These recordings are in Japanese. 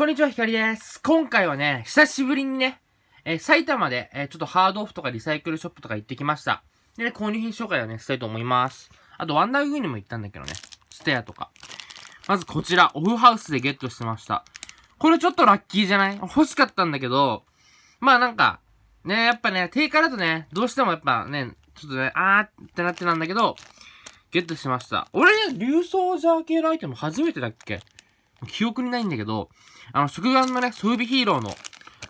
こんにちは、ひかりです。今回はね、久しぶりにね、えー、埼玉で、えー、ちょっとハードオフとかリサイクルショップとか行ってきました。でね、購入品紹介をね、したいと思います。あと、ワンダーグーにも行ったんだけどね、ステアとか。まずこちら、オフハウスでゲットしてました。これちょっとラッキーじゃない欲しかったんだけど、まあなんか、ね、やっぱね、定価だとね、どうしてもやっぱね、ちょっとね、あーってなってなんだけど、ゲットしました。俺ね、流ージャー系のアイテム初めてだっけ記憶にないんだけど、あの、食玩のね、装備ヒーローの、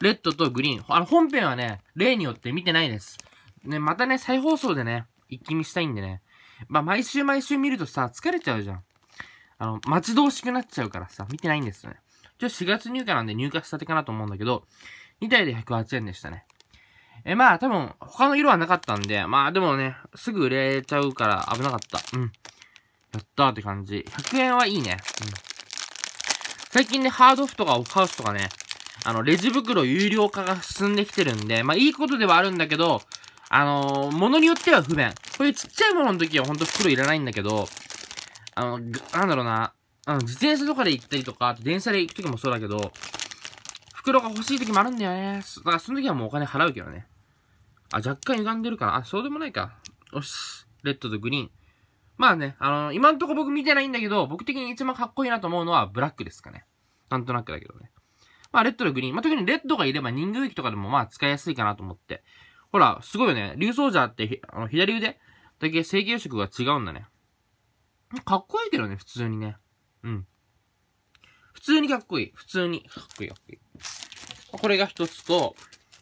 レッドとグリーン。あの、本編はね、例によって見てないです。ね、またね、再放送でね、一気見したいんでね。まあ、毎週毎週見るとさ、疲れちゃうじゃん。あの、待ち遠しくなっちゃうからさ、見てないんですよね。ちょ、4月入荷なんで入荷したてかなと思うんだけど、2体で108円でしたね。え、まあ、多分、他の色はなかったんで、まあ、でもね、すぐ売れちゃうから危なかった。うん。やったーって感じ。100円はいいね。うん。最近ね、ハードオフとかを買うとかね、あの、レジ袋有料化が進んできてるんで、まあ、いいことではあるんだけど、あのー、ものによっては不便。こういうちっちゃいものの時はほんと袋いらないんだけど、あの、なんだろうな、あの、自転車とかで行ったりとか、電車で行く時もそうだけど、袋が欲しい時もあるんだよね。だからその時はもうお金払うけどね。あ、若干歪んでるかな。あ、そうでもないか。よし。レッドとグリーン。まあね、あのー、今んとこ僕見てないんだけど、僕的に一番かっこいいなと思うのはブラックですかね。なんとなくだけどね。まあ、レッドとグリーン。まあ、特にレッドがいれば人形劇とかでもまあ使いやすいかなと思って。ほら、すごいよね。竜奏者ってあの左腕だけ成形色が違うんだね。かっこいいけどね、普通にね。うん。普通にかっこいい。普通に。かっこいいかっこいい。これが一つと、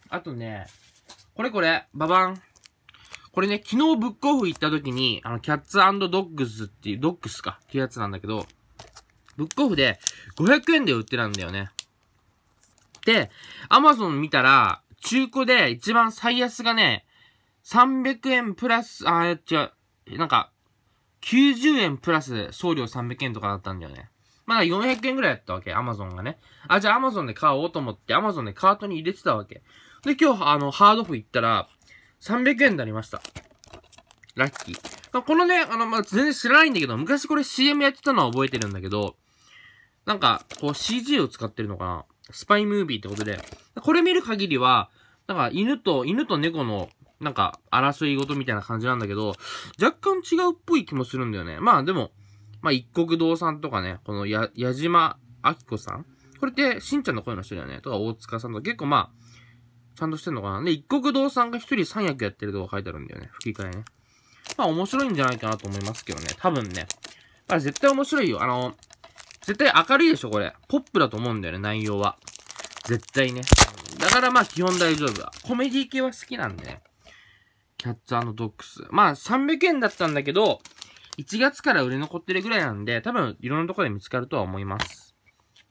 あとね、これこれ、ババン。これね、昨日ブックオフ行った時に、あの、キャッツドッグスっていう、ドッグスか、っていうやつなんだけど、ブックオフで500円で売ってたんだよね。で、アマゾン見たら、中古で一番最安がね、300円プラス、あ、違う、なんか、90円プラス送料300円とかだったんだよね。まだ400円ぐらいだったわけ、アマゾンがね。あ、じゃあアマゾンで買おうと思って、アマゾンでカートに入れてたわけ。で、今日、あの、ハードオフ行ったら、300円になりました。ラッキー。このね、あの、まあ、全然知らないんだけど、昔これ CM やってたのは覚えてるんだけど、なんか、こう CG を使ってるのかなスパイムービーってことで。これ見る限りは、なんか犬と、犬と猫の、なんか、争い事みたいな感じなんだけど、若干違うっぽい気もするんだよね。まあでも、まあ一国堂さんとかね、このや、矢島明子さんこれって、しんちゃんの声の人だよね。とか、大塚さんとか、結構まあ、ちゃんとしてんのかな。で、一国堂さんが一人三役やってるとか書いてあるんだよね。吹き替えね。まあ面白いんじゃないかなと思いますけどね。多分ね。まあ絶対面白いよ。あの、絶対明るいでしょ、これ。ポップだと思うんだよね、内容は。絶対ね。だからまあ基本大丈夫。コメディ系は好きなんでね。キャッツドッグス。まあ300円だったんだけど、1月から売れ残ってるぐらいなんで、多分いろんなとこで見つかるとは思います。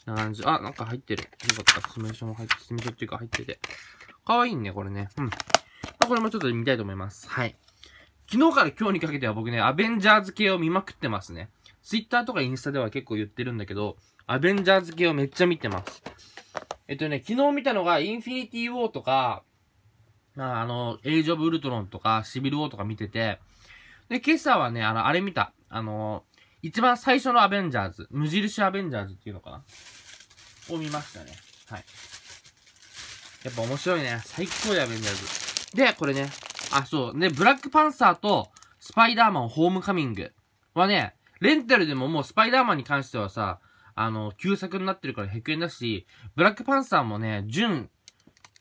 な感じ。あ、なんか入ってる。よかった。スメーションも入って、スメーションっていうか入ってて。かわいいね、これね。うん。まあ、これもちょっと見たいと思います。はい。昨日から今日にかけては僕ね、アベンジャーズ系を見まくってますね。ツイッターとかインスタでは結構言ってるんだけど、アベンジャーズ系をめっちゃ見てます。えっとね、昨日見たのが、インフィニティ・ウォーとか、まあ、あの、エイジ・オブ・ウルトロンとか、シビル・ウォーとか見てて、で、今朝はね、あの、あれ見た。あの、一番最初のアベンジャーズ、無印アベンジャーズっていうのかなを見ましたね。はい。やっぱ面白いね。最高や、アベンジャーズ。で、これね、あ、そう。ね、ブラックパンサーとスパイダーマンホームカミングはね、レンタルでももうスパイダーマンに関してはさ、あの、旧作になってるから100円だし、ブラックパンサーもね、純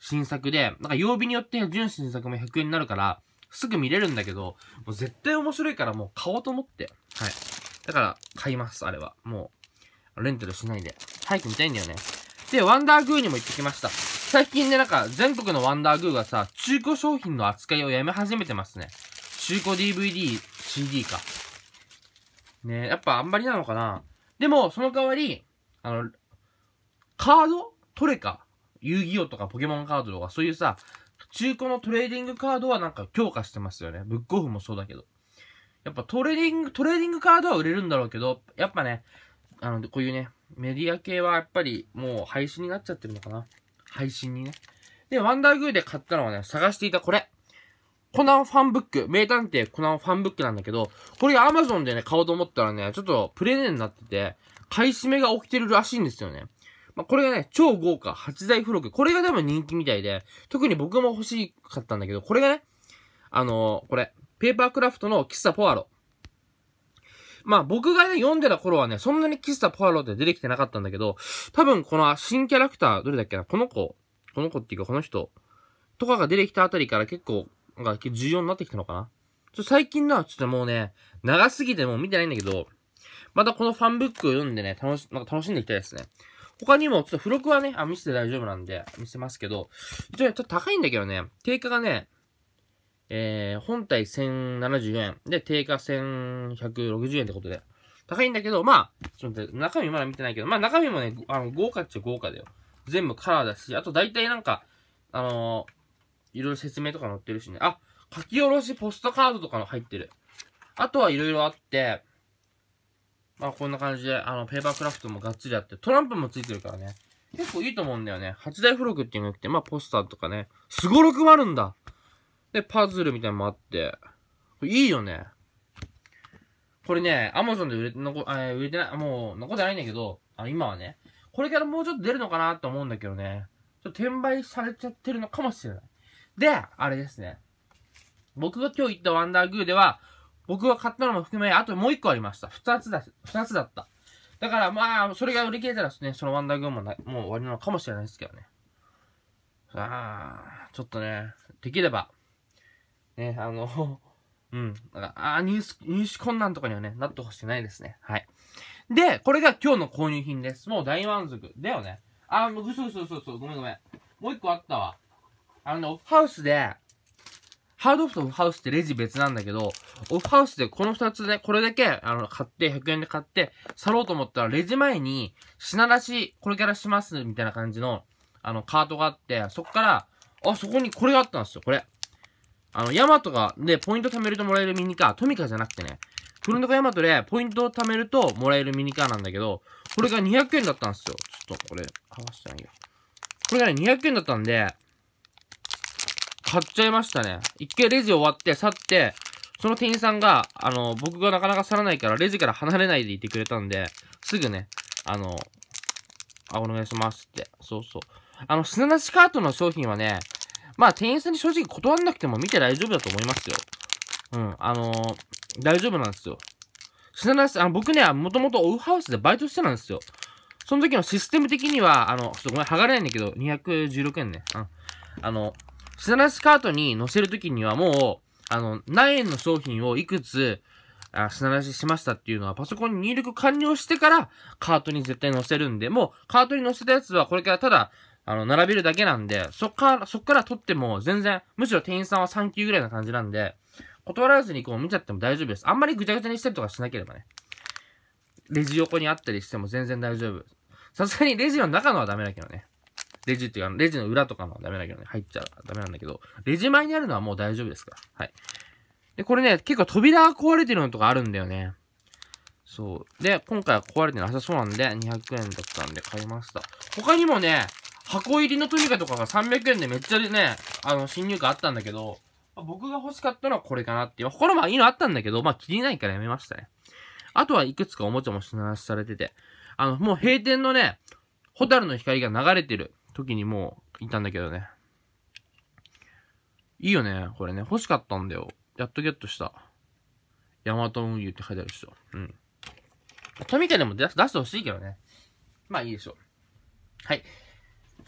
新作で、なんか曜日によって純新作も100円になるから、すぐ見れるんだけど、もう絶対面白いからもう買おうと思って。はい。だから、買います、あれは。もう、レンタルしないで。早く見たいんだよね。で、ワンダーグーにも行ってきました。最近ね、なんか全国のワンダーグーがさ、中古商品の扱いをやめ始めてますね。中古 DVD、CD か。ねやっぱあんまりなのかな。でも、その代わり、あの、カードトレカ。遊戯王とかポケモンカードとか、そういうさ、中古のトレーディングカードはなんか強化してますよね。ブックオフもそうだけど。やっぱトレーディング、トレーディングカードは売れるんだろうけど、やっぱね、あの、こういうね、メディア系はやっぱりもう廃止になっちゃってるのかな。配信にね。で、ワンダーグーで買ったのはね、探していたこれ。コナンファンブック。名探偵コナンファンブックなんだけど、これア Amazon でね、買おうと思ったらね、ちょっとプレネになってて、買い占めが起きてるらしいんですよね。まあ、これがね、超豪華、8台付録。これが多分人気みたいで、特に僕も欲しかったんだけど、これがね、あのー、これ、ペーパークラフトの喫茶ポアロ。まあ僕がね、読んでた頃はね、そんなに喫茶ポワロって出てきてなかったんだけど、多分この新キャラクター、どれだっけな、この子、この子っていうかこの人、とかが出てきたあたりから結構、なんか重要になってきたのかな。ちょ最近のはちょっともうね、長すぎてもう見てないんだけど、またこのファンブックを読んでね、楽し、なんか楽しんでいきたいですね。他にも、ちょっと付録はね、あ、見せて大丈夫なんで、見せますけど、一応ね、ちょっと高いんだけどね、定価がね、えー、本体1074円。で、定価1160円ってことで。高いんだけど、まあ、ちょっと中身まだ見てないけど、まあ中身もね、あの、豪華っちゃ豪華だよ。全部カラーだし、あと大体なんか、あのー、いろいろ説明とか載ってるしね。あ、書き下ろしポストカードとかの入ってる。あとはいろいろあって、まあこんな感じで、あの、ペーパークラフトもがっつりあって、トランプもついてるからね。結構いいと思うんだよね。8大付録っていうのって、まあポスターとかね。すごろくもあるんだで、パズルみたいなのもあって。これいいよね。これね、アマゾンで売れて、残、え売れてない、もう、残ってないんだけど、あ今はね、これからもうちょっと出るのかなと思うんだけどね、ちょっと転売されちゃってるのかもしれない。で、あれですね。僕が今日行ったワンダーグーでは、僕が買ったのも含め、あともう一個ありました。二つだ、二つだった。だからまあ、それが売り切れたらね、そのワンダーグーもなもう終わりなのかもしれないですけどね。さあ、ちょっとね、できれば、ね、あの、うん。なんかああ、入手、入手困難とかにはね、なってほしくないですね。はい。で、これが今日の購入品です。もう大満足。だよね。あ、もうぐそぐそぐそそ。ごめんごめん。もう一個あったわ。あの、ハウスで、ハードオフとオフハウスってレジ別なんだけど、オフハウスでこの二つね、これだけ、あの、買って、100円で買って、去ろうと思ったら、レジ前に、品出し、これからします、みたいな感じの、あの、カートがあって、そっから、あ、そこにこれがあったんですよ、これ。あの、ヤマトが、で、ポイント貯めるともらえるミニカー、トミカじゃなくてね、フルトカヤマトでポイントを貯めるともらえるミニカーなんだけど、これが200円だったんですよ。ちょっとこれ、合わせてないよ。これがね、200円だったんで、買っちゃいましたね。一回レジ終わって去って、その店員さんが、あの、僕がなかなか去らないから、レジから離れないでいてくれたんで、すぐね、あの、あ、お願いしますって。そうそう。あの、砂なしカートの商品はね、まあ、店員さんに正直断んなくても見て大丈夫だと思いますよ。うん、あのー、大丈夫なんですよ。品出し、あの、僕ね、もともとオフハウスでバイトしてたんですよ。その時のシステム的には、あの、ちょっとごめん、剥がれないんだけど、216円ね。うん。あの、品出しカートに載せる時にはもう、あの、何円の商品をいくつ、あ品出ししましたっていうのは、パソコンに入力完了してから、カートに絶対載せるんで、もう、カートに載せたやつは、これからただ、あの、並べるだけなんで、そっから、そっから取っても全然、むしろ店員さんは3級ぐらいな感じなんで、断らずにこう見ちゃっても大丈夫です。あんまりぐちゃぐちゃにしたりとかしなければね。レジ横にあったりしても全然大丈夫。さすがにレジの中のはダメだけどね。レジっていうか、レジの裏とかのはダメだけどね。入っちゃダメなんだけど、レジ前にあるのはもう大丈夫ですから。はい。で、これね、結構扉が壊れてるのとかあるんだよね。そう。で、今回は壊れてなさそうなんで、200円だったんで買いました。他にもね、箱入りのトミカとかが300円でめっちゃね、あの、新入荷あったんだけど、僕が欲しかったのはこれかなっていう。他まもいいのあったんだけど、まあ、切りないからやめましたね。あとはいくつかおもちゃも品出しされてて、あの、もう閉店のね、ホタルの光が流れてる時にもういたんだけどね。いいよね、これね。欲しかったんだよ。やっとゲットした。ヤマト運輸って書いてあるでしょ。うん。トミカでも出してほしいけどね。まあいいでしょう。はい。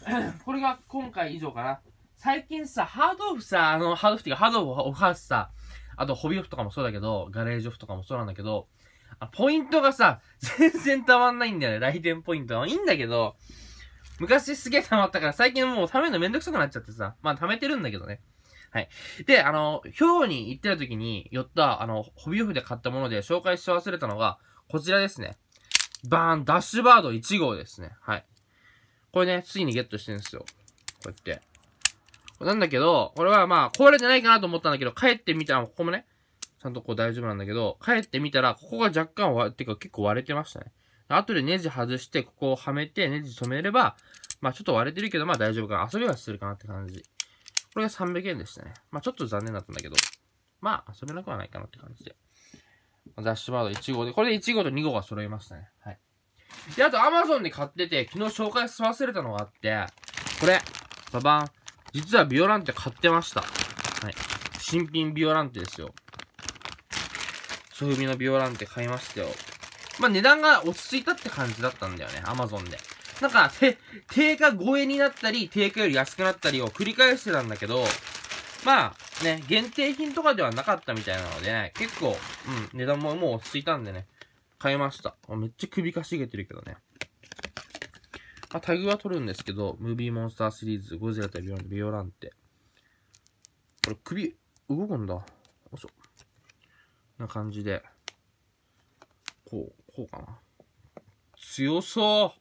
これが今回以上かな。最近さ、ハードオフさ、あの、ハードオフっていうか、ハードオフはさ、あとホビーオフとかもそうだけど、ガレージオフとかもそうなんだけど、ポイントがさ、全然たまんないんだよね。来店ポイントは。いいんだけど、昔すげえ溜まったから、最近もう貯めるのめんどくさくなっちゃってさ。まあ貯めてるんだけどね。はい。で、あの、兵庫に行ってた時に寄った、あの、ホビーオフで買ったもので紹介し忘れたのが、こちらですね。バーン、ダッシュバード1号ですね。はい。これね、ついにゲットしてるんですよ。こうやって。なんだけど、これはまあ、壊れてないかなと思ったんだけど、帰ってみたら、ここもね、ちゃんとこう大丈夫なんだけど、帰ってみたら、ここが若干割れ、てか結構割れてましたね。後でネジ外して、ここをはめて、ネジ止めれば、まあちょっと割れてるけど、まあ大丈夫かな。遊びはするかなって感じ。これが300円でしたね。まあちょっと残念だったんだけど、まあ遊べなくはないかなって感じで。ダッシュバード1号で、これで1号と2号が揃いましたね。はい。で、あと Amazon で買ってて、昨日紹介し忘れたのがあって、これ、ババン。実はビオランテ買ってました。はい。新品ビオランテですよ。ソフビのビオランテ買いましたよ。まあ、値段が落ち着いたって感じだったんだよね、Amazon で。なんか、て、定価超えになったり、定価より安くなったりを繰り返してたんだけど、まあ、ね、限定品とかではなかったみたいなので、ね、結構、うん、値段ももう落ち着いたんでね、買いました。めっちゃ首かしげてるけどね。まあ、タグは取るんですけど、ムービーモンスターシリーズ、ゴジラ対ビオランっビオランテ。これ首、動くんだ。よいしょ。な感じで。こう、こうかな。強そう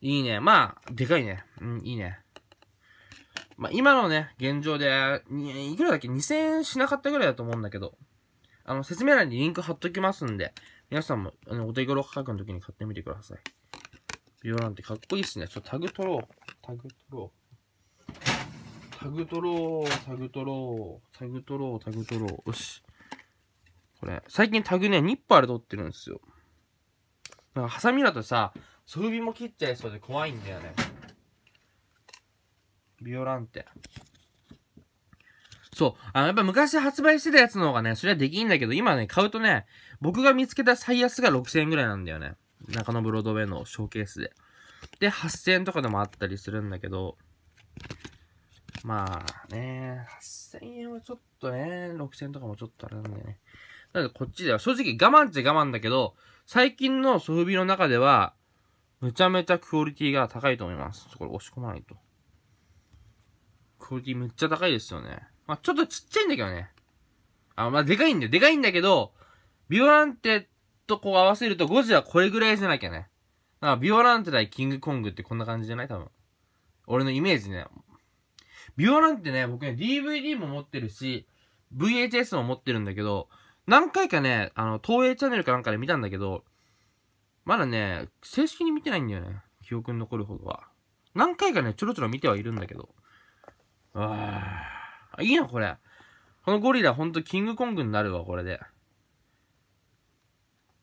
いいね。まあ、でかいね。うん、いいね。まあ、今のね、現状で、いくらだっけ ?2000 円しなかったぐらいだと思うんだけど。あの、説明欄にリンク貼っときますんで、皆さんも、あの、お手頃価格の時に買ってみてください。ビオランテかっこいいっすね。ちょ、タグ取ろう。タグ取ろう。タグ取ろう、タグ取ろう、タグ取ろう、タグ取ろう。よし。これ、最近タグね、ニッパーで取ってるんですよ。なんか、ハサミだとさ、ソフビも切っちゃいそうで怖いんだよね。ビオランテ。そう。あの、やっぱ昔発売してたやつの方がね、それはできんだけど、今ね、買うとね、僕が見つけた最安が6000円ぐらいなんだよね。中野ブロードウェイのショーケースで。で、8000円とかでもあったりするんだけど、まあね、8000円はちょっとね、6000円とかもちょっとあれなんだよね。なのでこっちでは正直我慢っちゃ我慢だけど、最近のソフビの中では、むちゃめちゃクオリティが高いと思います。これ押し込まないと。クオリティめっちゃ高いですよね。まあ、ちょっとちっちゃいんだけどね。あ、まあ、でかいんだよ。でかいんだけど、ビオランテとこう合わせるとゴジラこれぐらいじゃなきゃね。だからビオランテ対キングコングってこんな感じじゃない多分。俺のイメージね。ビオランテね、僕ね、DVD も持ってるし、VHS も持ってるんだけど、何回かね、あの、東映チャンネルかなんかで見たんだけど、まだね、正式に見てないんだよね。記憶に残るほどは。何回かね、ちょろちょろ見てはいるんだけど。あー。あ、いいな、これ。このゴリラ、ほんとキングコングになるわ、これで。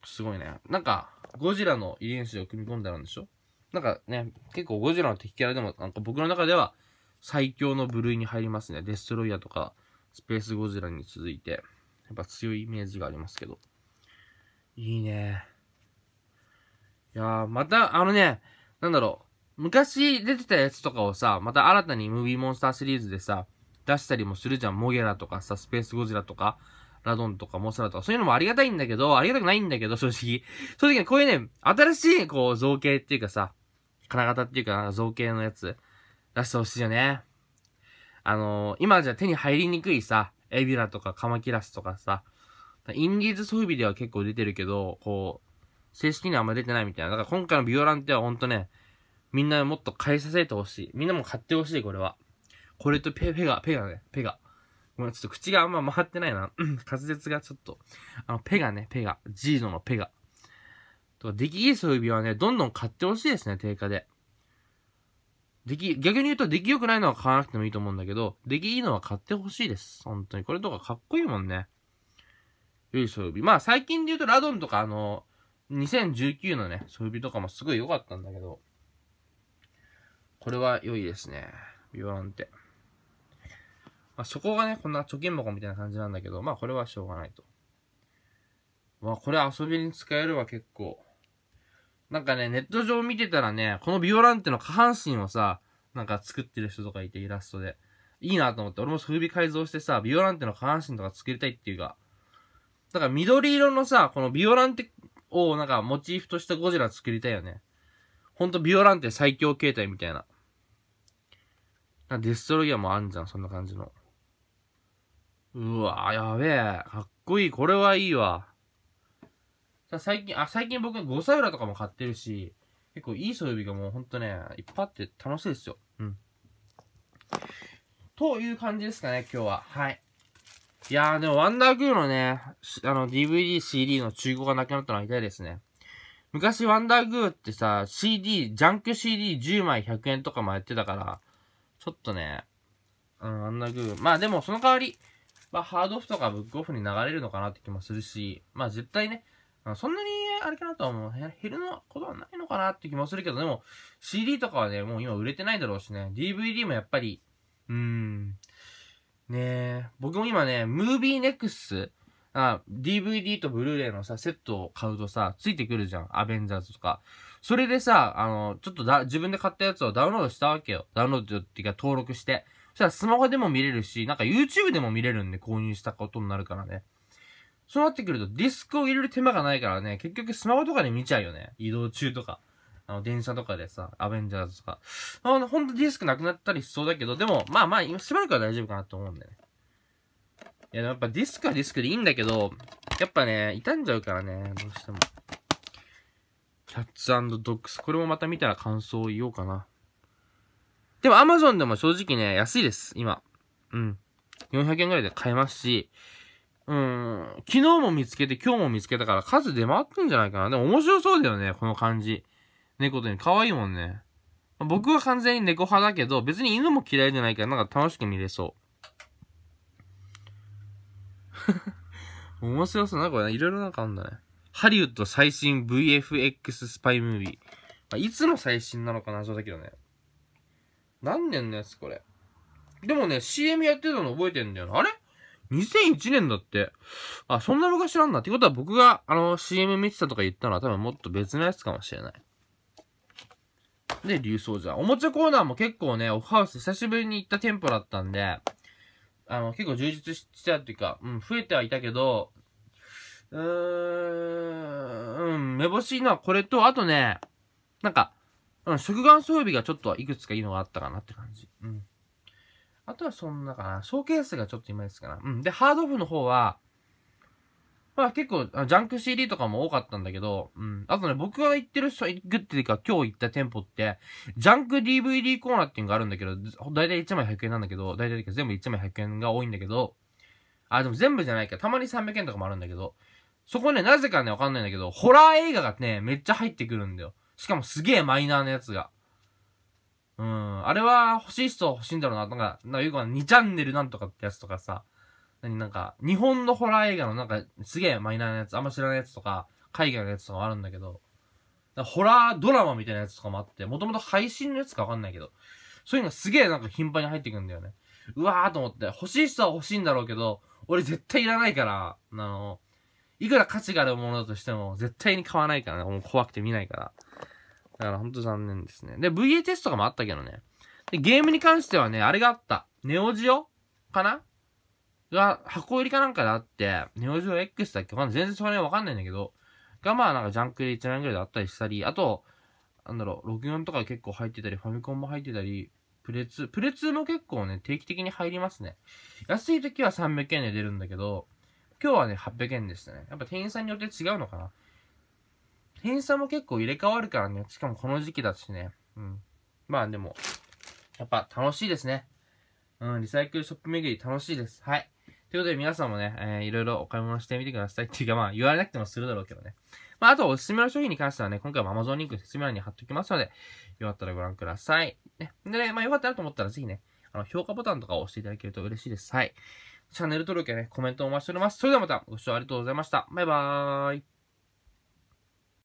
すごいね。なんか、ゴジラの遺伝子を組み込んだらんでしょなんかね、結構ゴジラの敵キャラでも、なんか僕の中では最強の部類に入りますね。デストロイヤーとか、スペースゴジラに続いて、やっぱ強いイメージがありますけど。いいね。いやー、また、あのね、なんだろう、昔出てたやつとかをさ、また新たにムービーモンスターシリーズでさ、出したりもするじゃん。モゲラとかさ、スペースゴジラとか、ラドンとかモスラとか、そういうのもありがたいんだけど、ありがたくないんだけど、正直。正直ね、こういうね、新しい、こう、造形っていうかさ、金型っていうか、なんか造形のやつ、出してほしいよね。あのー、今じゃ手に入りにくいさ、エビラとかカマキラスとかさ、インディーズ装備では結構出てるけど、こう、正式にはあんま出てないみたいな。だから今回のビオランテはほんとね、みんなもっと変えさせてほしい。みんなも買ってほしい、これは。これとペ、ペガ、ペガね、ペガ。ごめん、ちょっと口があんま回ってないな。滑舌がちょっと。あの、ペガね、ペガ。ジードのペガ。とか、出来いい装備はね、どんどん買ってほしいですね、定価で。出来、逆に言うと出来良くないのは買わなくてもいいと思うんだけど、出来いいのは買ってほしいです。本当に。これとかかっこいいもんね。良い装備。まあ最近で言うとラドンとかあの、2019のね、装備とかもすごい良かったんだけど、これは良いですね。ビワンって。まあ、そこがね、こんな貯金箱みたいな感じなんだけど、まあこれはしょうがないと。まあこれ遊びに使えるわ結構。なんかね、ネット上見てたらね、このビオランテの下半身をさ、なんか作ってる人とかいてイラストで。いいなと思って、俺も装備改造してさ、ビオランテの下半身とか作りたいっていうか。だから緑色のさ、このビオランテをなんかモチーフとしたゴジラ作りたいよね。ほんとビオランテ最強形態みたいな。なデストロイヤーもあんじゃん、そんな感じの。うわやべえ。かっこいい。これはいいわ。最近、あ、最近僕、ゴサウラとかも買ってるし、結構いい装備がもうほんとね、いっぱいあって楽しいですよ。うん。という感じですかね、今日は。はい。いやー、でも、ワンダークーのね、あの、DVD、CD の中古がなくなったのは痛いですね。昔、ワンダーグーってさ、CD、ジャンク CD10 枚100円とかもやってたから、ちょっとね、うん、ワンダーグー。まあでも、その代わり、まあ、ハードオフとかブックオフに流れるのかなって気もするし、まあ、絶対ね、そんなに、あれかなとは思う。減るのことはないのかなって気もするけど、でも、CD とかはね、もう今売れてないだろうしね、DVD もやっぱり、うーん、ねえ、僕も今ね、ムービーネクス、あ、DVD とブルーレイのさ、セットを買うとさ、ついてくるじゃん。アベンジャーズとか。それでさ、あの、ちょっとだ、自分で買ったやつをダウンロードしたわけよ。ダウンロードっていうか登録して。そしたらスマホでも見れるし、なんか YouTube でも見れるんで購入したことになるからね。そうなってくるとディスクを入れる手間がないからね、結局スマホとかで見ちゃうよね。移動中とか。あの、電車とかでさ、アベンジャーズとか。あの、ほんとディスクなくなったりしそうだけど、でも、まあまあ、今しばらくは大丈夫かなと思うんだよね。いや、やっぱディスクはディスクでいいんだけど、やっぱね、傷んじゃうからね、どうしても。キャッツドッグス。これもまた見たら感想を言おうかな。でも Amazon でも正直ね、安いです、今。うん。400円ぐらいで買えますし、うん、昨日も見つけて今日も見つけたから数出回ってんじゃないかな。でも面白そうだよね、この感じ。猫とに可愛いもんね。僕は完全に猫派だけど、別に犬も嫌いじゃないから、なんか楽しく見れそう。面白そうな、これ、ね、いろいろなんかあんだね。ハリウッド最新 VFX スパイムービー。まあ、いつの最新なのか謎だけどね。何年のやつこれ。でもね、CM やってたの覚えてんだよな。あれ ?2001 年だって。あ、そんな昔なんだ。ってことは僕が、あの、CM 見てたとか言ったのは多分もっと別のやつかもしれない。で、流走じゃん。おもちゃコーナーも結構ね、オフハウス久しぶりに行った店舗だったんで、あの、結構充実してたっていうか、うん、増えてはいたけど、うーん、うん、目星のはこれと、あとね、なんか、うん、食玩装備がちょっといくつかいいのがあったかなって感じ。うん。あとはそんなかな。ショーケースがちょっと今ですかな。うん。で、ハードオフの方は、まあ結構、ジャンク CD とかも多かったんだけど、うん。あとね、僕が行ってる人、行くっていうか、今日行った店舗って、ジャンク DVD コーナーっていうのがあるんだけど、だいたい1枚100円なんだけど、だいたい全部1枚100円が多いんだけど、あ、でも全部じゃないか。たまに300円とかもあるんだけど、そこね、なぜかね、わかんないんだけど、ホラー映画がね、めっちゃ入ってくるんだよ。しかもすげえマイナーなやつが。うん。あれは欲しい人は欲しいんだろうな。なんか、なんかよく2チャンネルなんとかってやつとかさ。何なんか、日本のホラー映画のなんか、すげえマイナーなやつ、あんま知らないやつとか、海外のやつとかもあるんだけど。ホラードラマみたいなやつとかもあって、もともと配信のやつかわかんないけど。そういうのがすげえなんか頻繁に入ってくんだよね。うわーと思って、欲しい人は欲しいんだろうけど、俺絶対いらないから、あの、いくら価値があるものだとしても、絶対に買わないからね。もう怖くて見ないから。だからほんと残念ですね。で、VA テストとかもあったけどね。で、ゲームに関してはね、あれがあった。ネオジオかなが、箱入りかなんかであって、ネオジオ X だっけわかんない。全然それわかんないんだけど、がまあなんかジャンクで1年ぐらいであったりしたり、あと、なんだろう、64とか結構入ってたり、ファミコンも入ってたり、プレツ、プレツも結構ね、定期的に入りますね。安い時は300円で出るんだけど、今日はね、800円でしたね。やっぱ店員さんによって違うのかな。偏差も結構入れ替わるからね。しかもこの時期だしね。うん。まあでも、やっぱ楽しいですね。うん、リサイクルショップ巡り楽しいです。はい。ということで皆さんもね、えー、いろいろお買い物してみてください。っていうかまあ言われなくてもするだろうけどね。まああとおすすめの商品に関してはね、今回も Amazon リンク説明欄に貼っておきますので、よかったらご覧ください。ね。でね、まあよかったなと思ったらぜひね、あの、評価ボタンとかを押していただけると嬉しいです。はい。チャンネル登録やね、コメントをお待ちしております。それではまたご視聴ありがとうございました。バイバーイ。